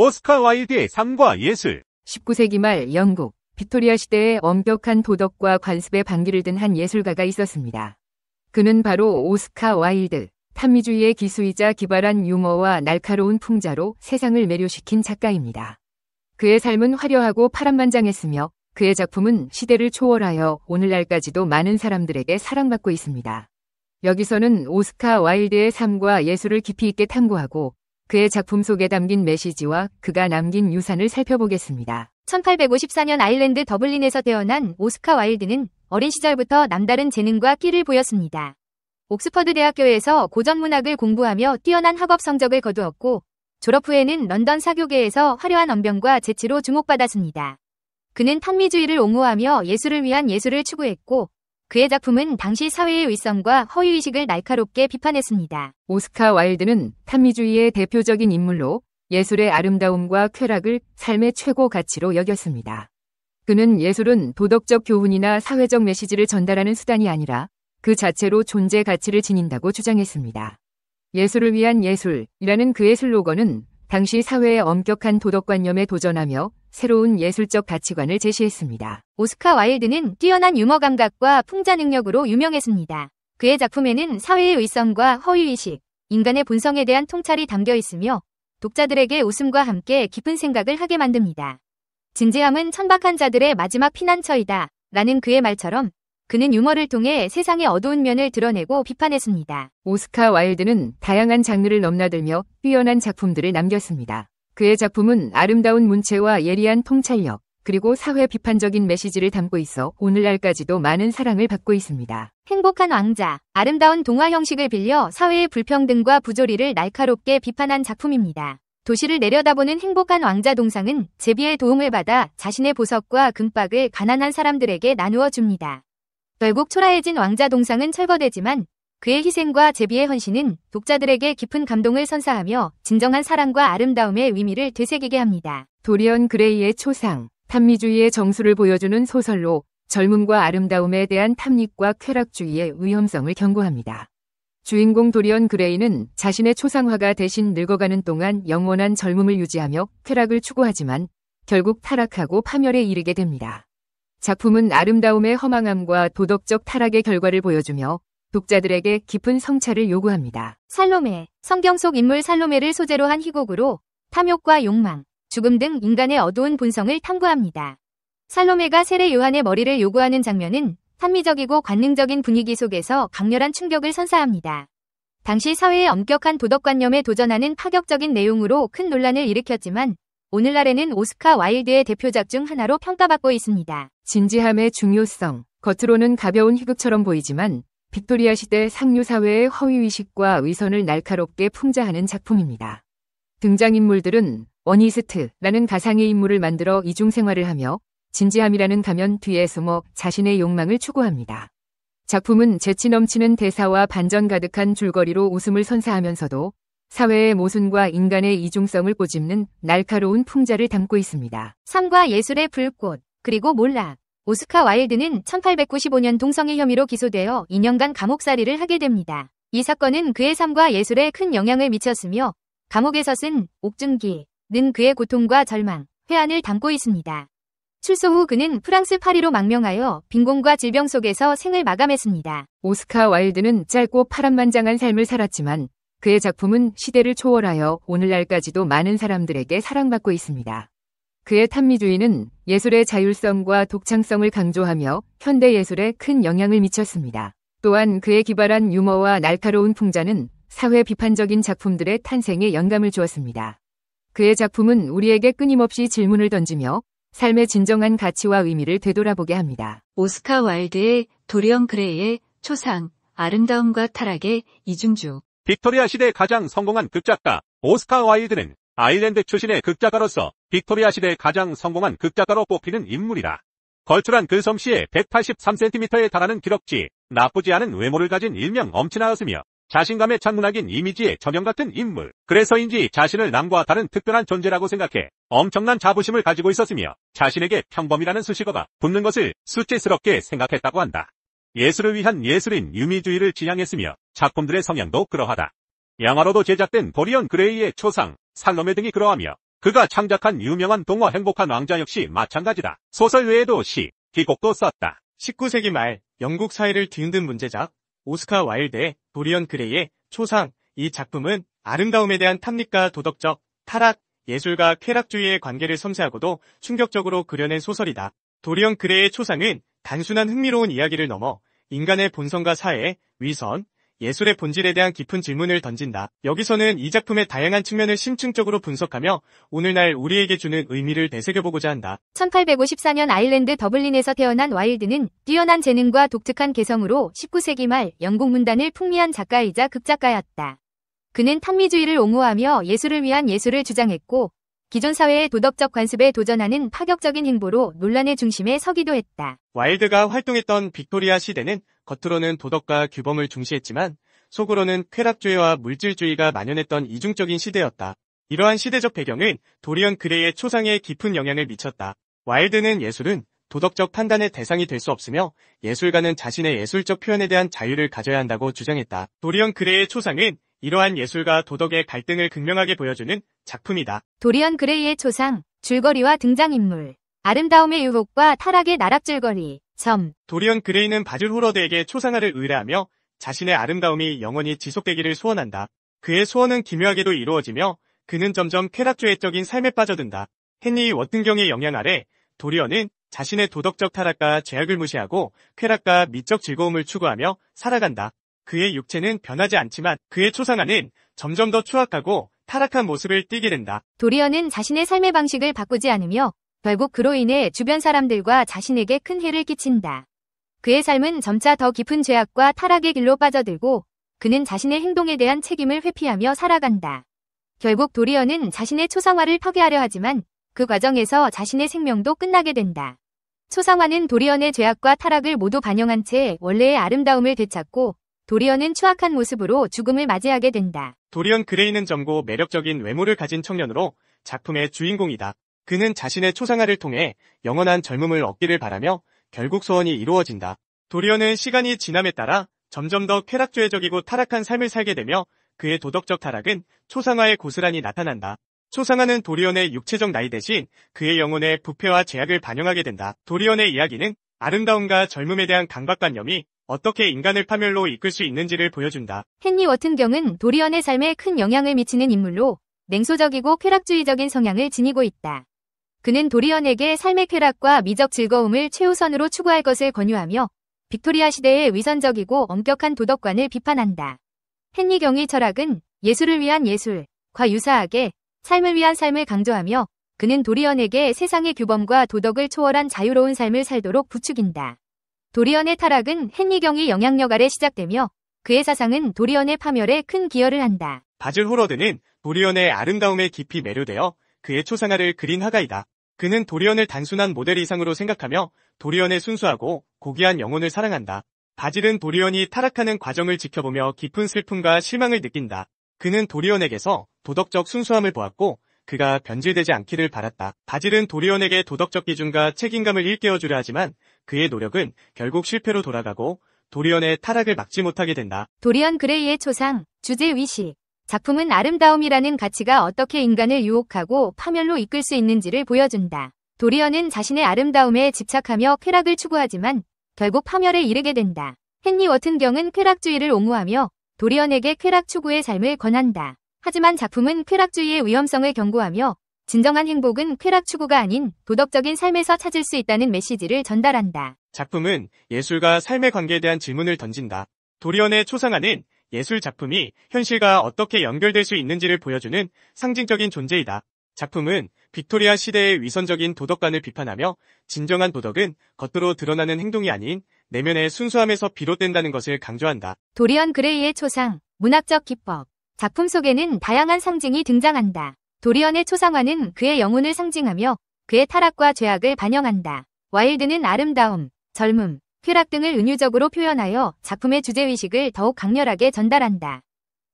오스카 와일드의 삶과 예술 19세기 말 영국 빅토리아 시대의 엄격한 도덕과 관습의 반기를 든 한 예술가가 있었습니다. 그는 바로 오스카 와일드, 탐미주의의 기수이자 기발한 유머와 날카로운 풍자로 세상을 매료시킨 작가입니다. 그의 삶은 화려하고 파란만장했으며 그의 작품은 시대를 초월하여 오늘날까지도 많은 사람들에게 사랑받고 있습니다. 여기서는 오스카 와일드의 삶과 예술을 깊이 있게 탐구하고 그의 작품 속에 담긴 메시지와 그가 남긴 유산을 살펴보겠습니다. 1854년 아일랜드 더블린에서 태어난 오스카 와일드는 어린 시절부터 남다른 재능과 끼를 보였습니다. 옥스퍼드 대학교에서 고전문학을 공부하며 뛰어난 학업 성적을 거두었고 졸업 후에는 런던 사교계에서 화려한 언변과 재치로 주목받았습니다. 그는 탄미주의를 옹호하며 예술을 위한 예술을 추구했고 그의 작품은 당시 사회의 위선과 허위의식을 날카롭게 비판했습니다. 오스카 와일드는 탄미주의의 대표적인 인물로 예술의 아름다움과 쾌락을 삶의 최고 가치로 여겼습니다. 그는 예술은 도덕적 교훈이나 사회적 메시지를 전달하는 수단이 아니라 그 자체로 존재 가치를 지닌다고 주장했습니다. 예술을 위한 예술이라는 그의 슬로건은 당시 사회의 엄격한 도덕관념에 도전하며 새로운 예술적 가치관을 제시했습니다. 오스카 와일드는 뛰어난 유머 감각과 풍자 능력으로 유명했습니다. 그의 작품에는 사회의 의성과 허위의식, 인간의 본성에 대한 통찰이 담겨 있으며 독자들에게 웃음과 함께 깊은 생각을 하게 만듭니다. 진지함은 천박한 자들의 마지막 피난처이다 라는 그의 말처럼 그는 유머를 통해 세상의 어두운 면을 드러내고 비판했습니다. 오스카 와일드는 다양한 장르를 넘나들며 뛰어난 작품들을 남겼습니다. 그의 작품은 아름다운 문체와 예리한 통찰력, 그리고 사회 비판적인 메시지를 담고 있어 오늘날까지도 많은 사랑을 받고 있습니다. 행복한 왕자, 아름다운 동화 형식을 빌려 사회의 불평등과 부조리를 날카롭게 비판한 작품입니다. 도시를 내려다보는 행복한 왕자 동상은 제비의 도움을 받아 자신의 보석과 금박을 가난한 사람들에게 나누어 줍니다. 결국 초라해진 왕자 동상은 철거되지만 그의 희생과 제비의 헌신은 독자들에게 깊은 감동을 선사하며 진정한 사랑과 아름다움의 의미를 되새기게 합니다. 도리언 그레이의 초상, 탐미주의의 정수를 보여주는 소설로 젊음과 아름다움에 대한 탐닉과 쾌락주의의 위험성을 경고합니다. 주인공 도리언 그레이는 자신의 초상화가 대신 늙어가는 동안 영원한 젊음을 유지하며 쾌락을 추구하지만 결국 타락하고 파멸에 이르게 됩니다. 작품은 아름다움의 허망함과 도덕적 타락의 결과를 보여주며 독자들에게 깊은 성찰을 요구합니다. 살로메, 성경 속 인물 살로메를 소재로 한 희곡으로 탐욕과 욕망, 죽음 등 인간의 어두운 본성을 탐구합니다. 살로메가 세례 요한의 머리를 요구하는 장면은 탄미적이고 관능적인 분위기 속에서 강렬한 충격을 선사합니다. 당시 사회의 엄격한 도덕관념에 도전하는 파격적인 내용으로 큰 논란을 일으켰지만 오늘날에는 오스카 와일드의 대표작 중 하나로 평가받고 있습니다. 진지함의 중요성, 겉으로는 가벼운 희극처럼 보이지만 빅토리아 시대 상류사회의 허위의식과 의선을 날카롭게 풍자하는 작품입니다. 등장인물들은 원이스트라는 가상의 인물을 만들어 이중생활을 하며 진지함이라는 가면 뒤에 숨어 자신의 욕망을 추구합니다. 작품은 재치 넘치는 대사와 반전 가득한 줄거리로 웃음을 선사하면서도 사회의 모순과 인간의 이중성을 꼬집는 날카로운 풍자를 담고 있습니다. 삶과 예술의 불꽃, 그리고 몰락. 오스카 와일드는 1895년 동성애 혐의로 기소되어 2년간 감옥살이를 하게 됩니다. 이 사건은 그의 삶과 예술에 큰 영향을 미쳤으며 감옥에서 쓴 옥중기는 그의 고통과 절망, 회한을 담고 있습니다. 출소 후 그는 프랑스 파리로 망명하여 빈곤과 질병 속에서 생을 마감했습니다. 오스카 와일드는 짧고 파란만장한 삶을 살았지만 그의 작품은 시대를 초월하여 오늘날까지도 많은 사람들에게 사랑받고 있습니다. 그의 탐미주의는 예술의 자율성과 독창성을 강조하며 현대 예술에 큰 영향을 미쳤습니다. 또한 그의 기발한 유머와 날카로운 풍자는 사회 비판적인 작품들의 탄생에 영감을 주었습니다. 그의 작품은 우리에게 끊임없이 질문을 던지며 삶의 진정한 가치와 의미를 되돌아보게 합니다. 오스카 와일드의 도리언 그레이의 초상, 아름다움과 타락의 이중주 빅토리아 시대 가장 성공한 극작가 오스카 와일드는 아일랜드 출신의 극작가로서 빅토리아 시대 가장 성공한 극작가로 꼽히는 인물이다. 걸출한 글솜씨에 그 183cm에 달하는 기럭지, 나쁘지 않은 외모를 가진 일명 엄친아였으며 자신감에 찬문학인 이미지의 전형 같은 인물. 그래서인지 자신을 남과 다른 특별한 존재라고 생각해 엄청난 자부심을 가지고 있었으며 자신에게 평범이라는 수식어가 붙는 것을 수치스럽게 생각했다고 한다. 예술을 위한 예술인 유미주의를 지향했으며 작품들의 성향도 그러하다. 양화로도 제작된 도리언 그레이의 초상, 살로메 등이 그러하며 그가 창작한 유명한 동화 행복한 왕자 역시 마찬가지다. 소설 외에도 시, 기곡도 썼다. 19세기 말 영국 사회를 뒤흔든 문제작 오스카 와일드의 도리언 그레이의 초상 이 작품은 아름다움에 대한 탐닉과 도덕적, 타락, 예술과 쾌락주의의 관계를 섬세하고도 충격적으로 그려낸 소설이다. 도리언 그레이의 초상은 단순한 흥미로운 이야기를 넘어 인간의 본성과 사회, 위선, 예술의 본질에 대한 깊은 질문을 던진다. 여기서는 이 작품의 다양한 측면을 심층적으로 분석하며 오늘날 우리에게 주는 의미를 되새겨보고자 한다. 1854년 아일랜드 더블린에서 태어난 와일드는 뛰어난 재능과 독특한 개성으로 19세기 말 영국 문단을 풍미한 작가이자 극작가였다. 그는 탐미주의를 옹호하며 예술을 위한 예술을 주장했고 기존 사회의 도덕적 관습에 도전하는 파격적인 행보로 논란의 중심에 서기도 했다. 와일드가 활동했던 빅토리아 시대는 겉으로는 도덕과 규범을 중시했지만 속으로는 쾌락주의와 물질주의가 만연했던 이중적인 시대였다. 이러한 시대적 배경은 도리언 그레이의 초상에 깊은 영향을 미쳤다. 와일드는 예술은 도덕적 판단의 대상이 될 수 없으며 예술가는 자신의 예술적 표현에 대한 자유를 가져야 한다고 주장했다. 도리언 그레이의 초상은 이러한 예술과 도덕의 갈등을 극명하게 보여주는 작품이다. 도리언 그레이의 초상, 줄거리와 등장인물, 아름다움의 유혹과 타락의 나락줄거리, 점. 도리언 그레이는 바질 호러드에게 초상화를 의뢰하며 자신의 아름다움이 영원히 지속되기를 소원한다. 그의 소원은 기묘하게도 이루어지며 그는 점점 쾌락주의적인 삶에 빠져든다. 헨리 워튼경의 영향 아래 도리언은 자신의 도덕적 타락과 죄악을 무시하고 쾌락과 미적 즐거움을 추구하며 살아간다. 그의 육체는 변하지 않지만 그의 초상화는 점점 더 추악하고 타락한 모습을 띠게 된다. 도리어는 자신의 삶의 방식을 바꾸지 않으며 결국 그로 인해 주변 사람들과 자신에게 큰 해를 끼친다. 그의 삶은 점차 더 깊은 죄악과 타락의 길로 빠져들고 그는 자신의 행동에 대한 책임을 회피하며 살아간다. 결국 도리어는 자신의 초상화를 파괴하려 하지만 그 과정에서 자신의 생명도 끝나게 된다. 초상화는 도리언의 죄악과 타락을 모두 반영한 채 원래의 아름다움을 되찾고 도리언은 추악한 모습으로 죽음을 맞이하게 된다. 도리언 그레이는 젊고 매력적인 외모를 가진 청년으로 작품의 주인공이다. 그는 자신의 초상화를 통해 영원한 젊음을 얻기를 바라며 결국 소원이 이루어진다. 도리언은 시간이 지남에 따라 점점 더 쾌락주의적이고 타락한 삶을 살게 되며 그의 도덕적 타락은 초상화에 고스란히 나타난다. 초상화는 도리언의 육체적 나이 대신 그의 영혼의 부패와 제약을 반영하게 된다. 도리언의 이야기는 아름다움과 젊음에 대한 강박관념이 어떻게 인간을 파멸로 이끌 수 있는지를 보여준다. 헨리 워튼경은 도리언의 삶에 큰 영향을 미치는 인물로 냉소적이고 쾌락주의적인 성향을 지니고 있다. 그는 도리언에게 삶의 쾌락과 미적 즐거움을 최우선으로 추구할 것을 권유하며 빅토리아 시대의 위선적이고 엄격한 도덕관을 비판한다. 헨리 경의 철학은 예술을 위한 예술과 유사하게 삶을 위한 삶을 강조하며 그는 도리언에게 세상의 규범과 도덕을 초월한 자유로운 삶을 살도록 부추긴다. 도리언의 타락은 헨리경의 영향력 아래 시작되며 그의 사상은 도리언의 파멸에 큰 기여를 한다. 바즐 호러드는 도리언의 아름다움에 깊이 매료되어 그의 초상화를 그린 화가이다. 그는 도리언을 단순한 모델 이상으로 생각하며 도리언의 순수하고 고귀한 영혼을 사랑한다. 바질은 도리언이 타락하는 과정을 지켜보며 깊은 슬픔과 실망을 느낀다. 그는 도리언에게서 도덕적 순수함을 보았고 그가 변질되지 않기를 바랐다. 바질은 도리언에게 도덕적 기준과 책임감을 일깨워주려 하지만 그의 노력은 결국 실패로 돌아가고 도리언의 타락을 막지 못하게 된다. 도리언 그레이의 초상, 주제 위시. 작품은 아름다움이라는 가치가 어떻게 인간을 유혹하고 파멸로 이끌 수 있는지를 보여준다. 도리언은 자신의 아름다움에 집착하며 쾌락을 추구하지만 결국 파멸에 이르게 된다. 헨리 워튼경은 쾌락주의를 옹호하며 도리언에게 쾌락 추구의 삶을 권한다. 하지만 작품은 쾌락주의의 위험성을 경고하며 진정한 행복은 쾌락 추구가 아닌 도덕적인 삶에서 찾을 수 있다는 메시지를 전달한다. 작품은 예술과 삶의 관계에 대한 질문을 던진다. 도리언의 초상화는 예술 작품이 현실과 어떻게 연결될 수 있는지를 보여주는 상징적인 존재이다. 작품은 빅토리아 시대의 위선적인 도덕관을 비판하며 진정한 도덕은 겉으로 드러나는 행동이 아닌 내면의 순수함에서 비롯된다는 것을 강조한다. 도리언 그레이의 초상, 문학적 기법 작품 속에는 다양한 상징이 등장한다. 도리언의 초상화는 그의 영혼을 상징하며 그의 타락과 죄악을 반영한다. 와일드는 아름다움, 젊음, 쾌락 등을 은유적으로 표현하여 작품의 주제의식을 더욱 강렬하게 전달한다.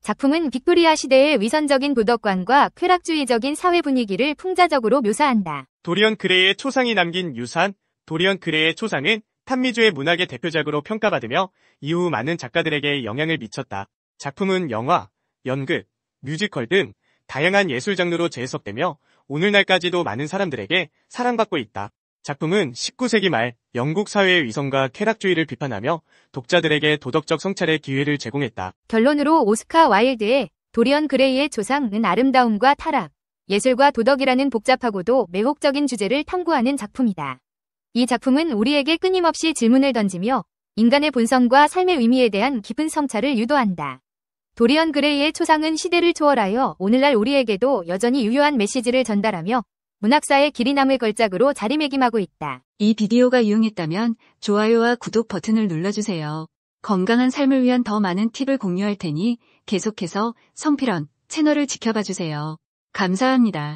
작품은 빅토리아 시대의 위선적인 도덕관과 쾌락주의적인 사회 분위기를 풍자적으로 묘사한다. 도리언 그레이의 초상이 남긴 유산, 도리언 그레이의 초상은 탄미주의 문학의 대표작으로 평가받으며 이후 많은 작가들에게 영향을 미쳤다. 작품은 영화, 연극, 뮤지컬 등 다양한 예술 장르로 재해석되며 오늘날까지도 많은 사람들에게 사랑받고 있다. 작품은 19세기 말 영국 사회의 위성과 쾌락주의를 비판하며 독자들에게 도덕적 성찰의 기회를 제공했다. 결론으로 오스카 와일드의 도리언 그레이의 조상은 아름다움과 타락, 예술과 도덕이라는 복잡하고도 매혹적인 주제를 탐구하는 작품이다. 이 작품은 우리에게 끊임없이 질문을 던지며 인간의 본성과 삶의 의미에 대한 깊은 성찰을 유도한다. 도리언 그레이의 초상은 시대를 초월하여 오늘날 우리에게도 여전히 유효한 메시지를 전달하며 문학사의 길이 남을 걸작으로 자리매김하고 있다. 이 비디오가 유용했다면 좋아요와 구독 버튼을 눌러주세요. 건강한 삶을 위한 더 많은 팁을 공유할 테니 계속해서 성필원 채널을 지켜봐 주세요. 감사합니다.